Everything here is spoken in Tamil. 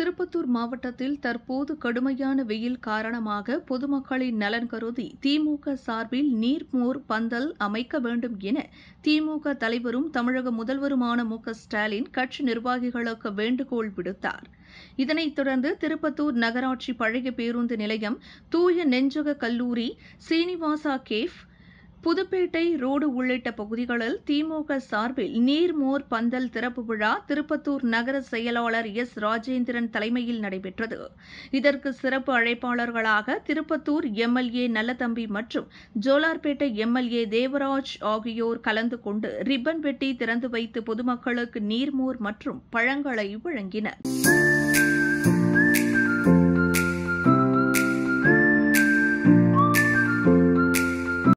திருப்பத்தூர் மாவட்டத்தில் தற்போது கடுமையான வெயில் காரணமாக பொதுமக்களின் நலன் கருதி திமுக சார்பில் நீர்மோர் பந்தல் அமைக்க வேண்டும் என திமுக தலைவரும் தமிழக முதல்வருமான மு ஸ்டாலின் கட்சி நிர்வாகிகளுக்கு வேண்டுகோள் விடுத்தார் இதனைத் தொடர்ந்து திருப்பத்தூர் நகராட்சி பழைய பேருந்து நிலையம் தூய நெஞ்சக கல்லூரி சீனிவாசா கேஃப் புதுப்பேட்டை ரோடு உள்ளிட்ட பகுதிகளில் திமுக சார்பில் நீர்மோர் பந்தல் திறப்பு விழா திருப்பத்தூர் நகர செயலாளர் எஸ் ராஜேந்திரன் தலைமையில் நடைபெற்றது இதற்கு சிறப்பு அழைப்பாளர்களாக திருப்பத்தூர் எம்எல்ஏ நல்லதம்பி மற்றும் ஜோலார்பேட்டை எம்எல்ஏ தேவராஜ் ஆகியோர் கலந்து கொண்டு ரிப்பன் வெட்டி திறந்து வைத்து பொதுமக்களுக்கு நீர்மோர் மற்றும் பழங்களை வழங்கினா்